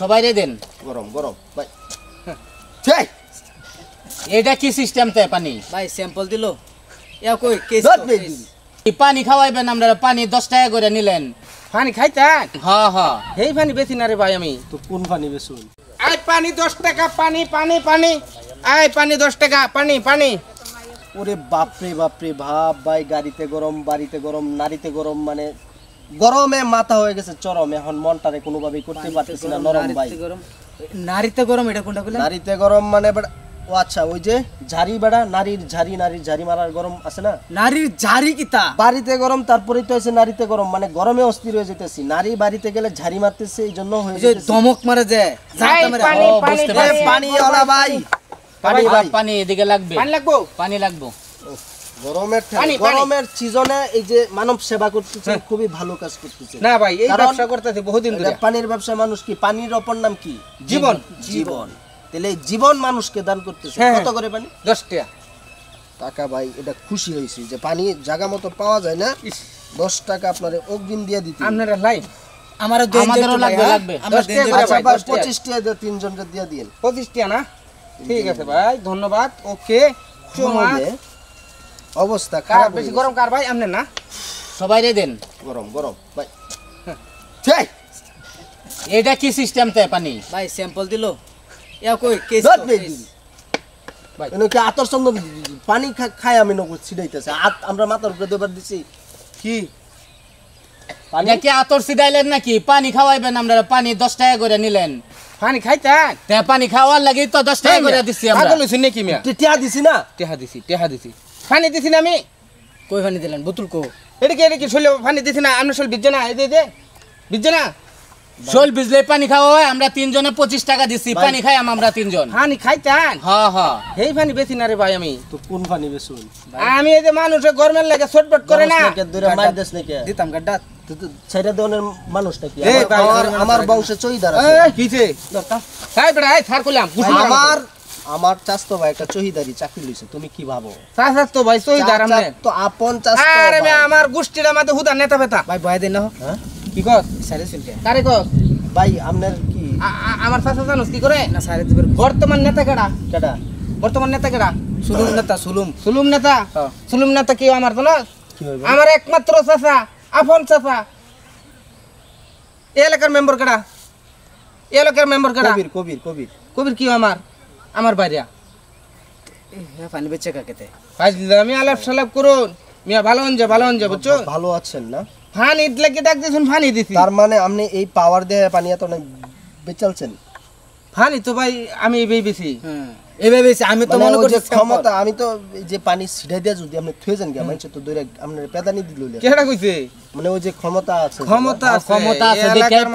সবাই রে দেন গরম গরম ভাই এটা কি সিস্টেম তে পানি ভাই স্যাম্পল দিলো ইয়া কই কেস পানি খাওয়াইবেন আমরা পানি দশ টাকা করে নিলেন পানি খাইতাম হ্যাঁ হ্যাঁ এই পানি বেশি না রে ভাই আমি তো কোন পানি বেশুন আই পানি দশ টাকা পানি পানি পানি আই পানি দশ টাকা পানি পানি ওরে বাপ বাপ বাপরে ভাব ভাই গাড়িতে গরম বাড়িতে গরম নারীতে গরম মানে গরমে মাথা হয়ে গেছে চরম এখন মনটারে কোনো ভাবে করতে পারতেছি না নরম ভাই নারীতে গরম এটা কোনটা বলে নারীতে গরম মানে ও আচ্ছা ওই যে ঝাড়ি বেড়া নারীর ঝাড়ি নারীর ঝাড়ি মারার গরম আছে না নারীর ঝাড়ি কি তা বাড়িতে গরম তারপরে তো আছে নারীতে গরম মানে গরমে অস্থির হয়ে যেতেছি নারী বাড়িতে গেলে ঝাড়ি মারতেছে এই জন্য হয়ে যে দমক মারে যে পানি ওলা ভাই পানি পানি এদিকে লাগবে পানি লাগবো পানি লাগবো হ্যাঁ। হ্যাঁ, হ্যাঁ। খুশি হয়েছি যে পানি জায়গা মতো পাওয়া যায় না দশ টাকা আপনার অগ্রিম দিয়ে দিতে আপনারা আচ্ছা, টাকা দিয়ে তিনজনকে দিয়ে দিয়েন টাকা না ঠিক আছে ভাই ধন্যবাদ ওকে অবস্থা খারাপ বেশি গরম কার ভাই আমনে না সবাই রে দেন গরম গরম ভাই ঠিক হ্যাঁ। এটা কি সিস্টেম তে পানি ভাই স্যাম্পল দিলো ইয়া কই কেস ভাই এনে কি আতর সঙ্গ পানি খায় আমি নগর ছিড়াইতেছে আমরা মাথার উপরে দেবার দিছি কি পানি কি আতর ছিড়াইলেন নাকি পানি খাওয়াইবেন আমরা পানি 10 টাকা করে নিলেন পানি খাইতা তে পানি খাওয়ার লাগি তো 10 টাকা করে দিছি আমরা পাগল হইছেন নাকি মিয়া টিহা দিছি না টিহা দিছি টিহা দিছি ফানি দিছি না আমি কই ফানি দিলেন বোতল কো এটা কি এটা কি শৈল ফানি দিছি না আমরা শৈল বিজ্জে না এই দে বিজ্জে না শৈল বিজলে পানি খাও হয় আমরা তিনজনে পঁচিশ টাকা দিছি পানি খাই আমরা তিনজন ফানি খাইতান হ হ এই ফানি বেশি না রে ভাই আমি তো কোন ফানি বেশুন আমি এই যে মানুষে গরমের লাগে ছটপট করে না দিতাম গাড্ডা ছেড়ে দেওয়ার মানুষ নাকি আমার বংশে চই দাঁড়া কি আমার আমার চাচতো ভাই একটা চহিদারি চাকরি লইছে তুমি কি ভাবো চাচাতো ভাই চহিদার আমনে তো আপন চাচতো আরে মে আমার গুষ্টির মধ্যে হুদা নেতা বেতা ভাই ভয় দেন না হ্যাঁ? কি কস সারে সিলকে কারে কস ভাই আপনার কি আমার চাচা জানোস কি করে না সারে দিবের বর্তমান নেতা কেডা কেডা বর্তমান নেতা কেডা সুলুম নেতা সুলুম সুলুম নেতা সুলুম নেতা কি আমার জানোস আমার একমাত্র চাচা আপন চাচা এলাকার মেম্বার কেডা এলাকার মেম্বার কেডা কবির কবির কবির কবির কি আমার আমার বাড়িয়া পানি বেচে কাকেতে আমি আলাপ সালাপ করুন মিয়া ভালো ভালো বুঝছো ভালো আছেন না ফান লাগে ডাকতেছেন তার মানে আপনি এই পাওয়ার বেচালছেন ফানি তো ভাই আমি এই বেবেছি হ্যাঁ। আমি তো মানে মনে করছি ক্ষমতা আমি তো যে পানি ছিটাই দিয়ে যদি আপনি থুয়ে যান কি মানুষ তো আপনার পেদানি দিল কইছে মানে ওই যে ক্ষমতা আছে ক্ষমতা ক্ষমতা আছে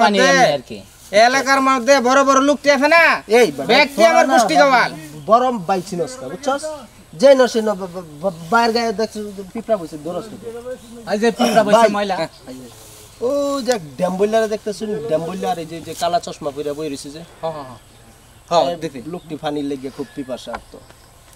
পানি আর কি এলাকার মধ্যে বড় বড় লোক আছে না এই ব্যক্তি আমার গোষ্ঠী জওয়াল বরম বাইছি না বুঝছস যে ন সে বাইর গায়ে দেখছ পিপড়া বসে দরস আই যে পিপড়া বসে মহিলা ও যে ড্যাম্বুলারে দেখতেছ ড্যাম্বুলার এই যে যে কালা চশমা পরে বই রইছে যে হ্যাঁ হ্যাঁ হ্যাঁ দেখি লোকটি ফানি লেগে খুব পিপাসা তো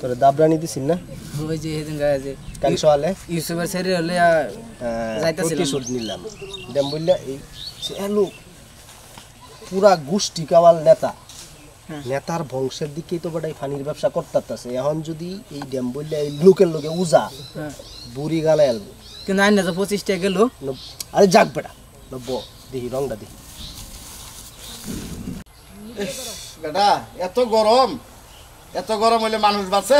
তোর দাবরানি দিছিস না ওই যে গায়ে যে কাল সকালে ইউসুফের হলে শুট হ্যাঁ, নিলাম বললা এই এলো পুরা গোষ্ঠী কাওয়াল নেতা হ্যাঁ। নেতার বংশের দিকে তো বড়াই ফানির ব্যবসা আছে এখন যদি এই ড্যাম বললে এই লোকের লোকে উজা হ্যাঁ। বুড়ি গালে এলবো কিন্তু আইন তো পঁচিশটা গেল আরে যাক বেটা নব্ব দেখি রংটা দেখি বেটা এত গরম এত গরম হইলে মানুষ বাঁচে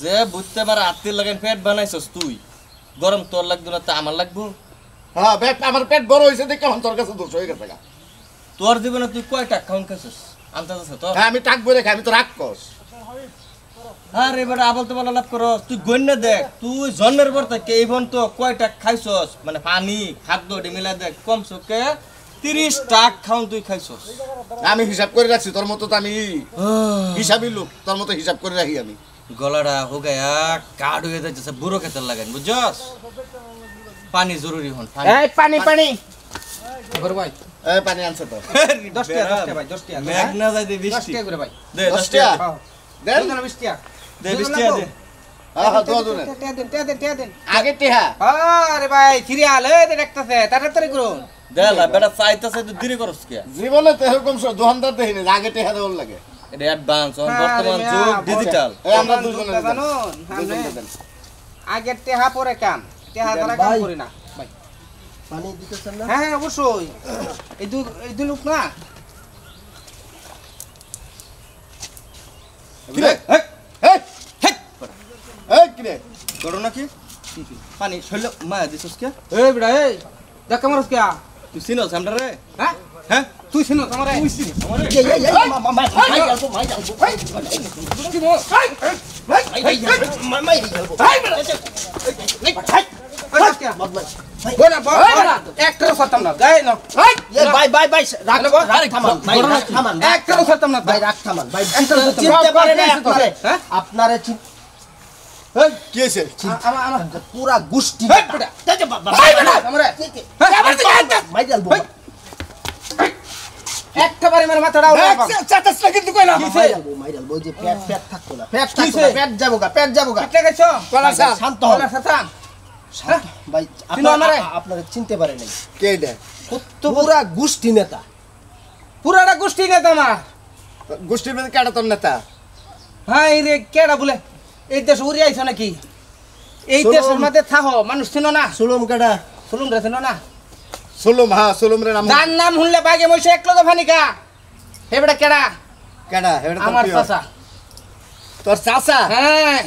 যে বুঝতে পারে আত্মীয় লাগান পেট বানাইছস তুই গরম তোর লাগবে না তা আমার লাগবো হ্যাঁ পেট আমার পেট বড় হয়েছে দেখে এখন তোর কাছে দোষ হয়ে গেছে গা তোর জীবনে তুই কয় টাক খাওয়ান খাইছিস আন্দাজ আছে তো হ্যাঁ আমি টাক বলে খাই আমি তো রাগ কস আরে বেটা আবল তো বলা লাভ করস তুই গণ্য দেখ তুই জন্মের পর তো এই বন তো কয়টা খাইছস মানে পানি খাদ্য মিলা দেখ কমসকে তিরিশ টাক খাউন তুই খাইছস আমি হিসাব করে রাখছি তোর মতো তো আমি হিসাবই লোক তোর মতো হিসাব করে রাখি আমি গলাটা হয়ে যাচ্ছে বুড়ো খেতে বুঝছস পানি জরুরি হন পানি পানি পানি তাড়াতাড়ি করুন দেলা বেটা চাইতে চাইতে দেরি করছ কে জীবনে এরকম আগে লাগে এটা অ্যাডভান্স বর্তমান যুগ ডিজিটাল আমরা দুজনে জানো আগে পরে কাম দ্বারা কাম করি না ভাই পানি দিতেছেন না হ্যাঁ, হ্যাঁ অবশ্যই এই দুই এই লোক না ঘটনা কি পানি শৈল কে দেখ কে তুই চিনস আমরা রে হ্যাঁ হ্যাঁ তুই চিনস আমারে তুই আপনারা চিনতে পারে নাই কে এটা কত পুরা গোষ্ঠী নেতা পুরাটা গোষ্ঠী নেতা আমার গোষ্ঠীর মধ্যে কেডা নেতা হ্যাঁ রে কেডা বলে এই দেশ উড়ে নাকি এই দেশের মধ্যে থাকো মানুষ না সুলুম সুলুম রে না সুলুম হ্যাঁ সুলুম রে নাম তার নাম শুনলে বাগে একলো হেবড়া কেডা কেডা হেবড়া আমার চাচা তোর চাচা হ্যাঁ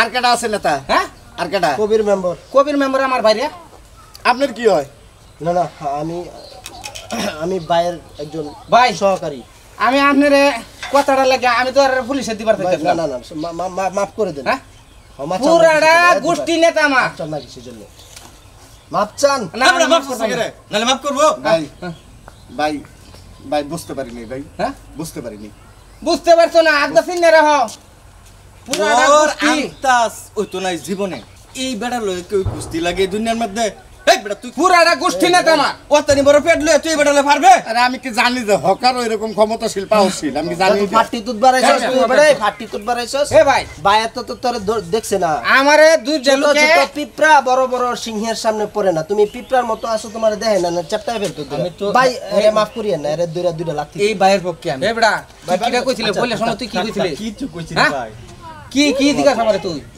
আর কেডা আছে নেতা হ্যাঁ আর কেডা কবির মেম্বার কবির মেম্বার আমার ভাই রে আপনার কি হয় না না আমি আমি ভাইয়ের একজন ভাই সহকারী আমি আপনারে কথাটা লাগে আমি তো আর পুলিশে দিবার মাফ করে দেন হ্যাঁ? পুরাটা গোষ্ঠী নেতা আমার চল জন্য মাফ চান না আমরা মাফ করতে গেলে নালে মাফ ভাই হ্যাঁ। ভাই ভাই বুঝতে পারি ভাই হ্যাঁ বুঝতে পারি বুঝতে পারছো না আদা সিনে রহ পুরাটা গোষ্ঠী ওই তো নাই জীবনে এই বেড়া লয়ে কেউ কুস্তি লাগে দুনিয়ার মধ্যে পুরাটা হ্যাঁ, হ্যাঁ, হ্যাঁ। সামনে পড়ে না তুমি পিপরার মতো আছো তোমারে দেখে না চেপটাই ফেলতো আমি তো ভাই মাফ করিয়েন না আরে দুইরা দুইরা লাগতি এই বায়ের পক্ষে আমি আচ্ছা, আচ্ছা, কি আচ্ছা, কইছিলে কি কি তুই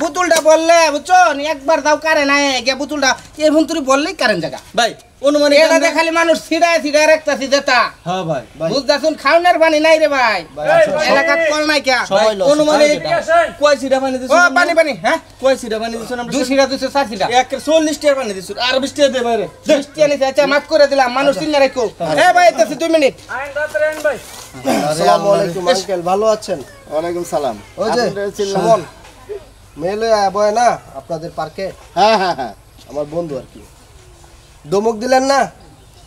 বুতুলটা বললে বুঝছো একবার দাও কারে নাই গে বুতুলটা এই মন্ত্রী বললেই কারেন জায়গা ভাই মানুষ হ্যাঁ খাওনের নাই রে ভাই পানি দিছো আর আচ্ছা, করে দিলাম আচ্ছা। হ্যাঁ। ভাই মিনিট ভালো আছেন সালাম মেলে বয় না আপনাদের পার্কে হ্যাঁ হ্যাঁ হ্যাঁ আমার বন্ধু আর কি দমক দিলেন না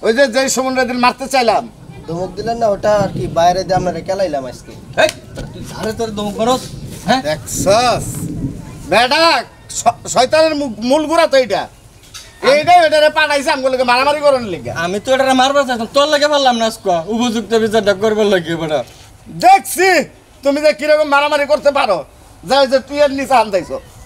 ওই যে যেই সমুদ্রদিন মারতে চাইলাম দমক দিলেন না ওটা আর কি বাইরে দিয়ে আপনারা কেলাইলাম আজকে ধারে তোর দমক করস হ্যাঁ দেখছস শয়তানের মূল গুড়া তো এইটা মারামারি আমি তো এটা মারবার তোর লাগে পারলাম না উপযুক্ত বিচারটা করবার লাগে দেখছি তুমি যে কিরকম মারামারি করতে পারো যাই যে তুই আর নিচে আন্দাইছ